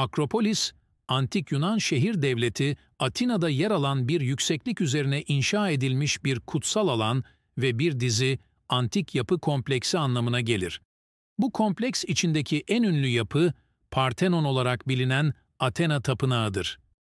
Akropolis, antik Yunan şehir devleti Atina'da yer alan bir yükseklik üzerine inşa edilmiş bir kutsal alan ve bir dizi antik yapı kompleksi anlamına gelir. Bu kompleks içindeki en ünlü yapı, Partenon olarak bilinen Athena Tapınağı'dır.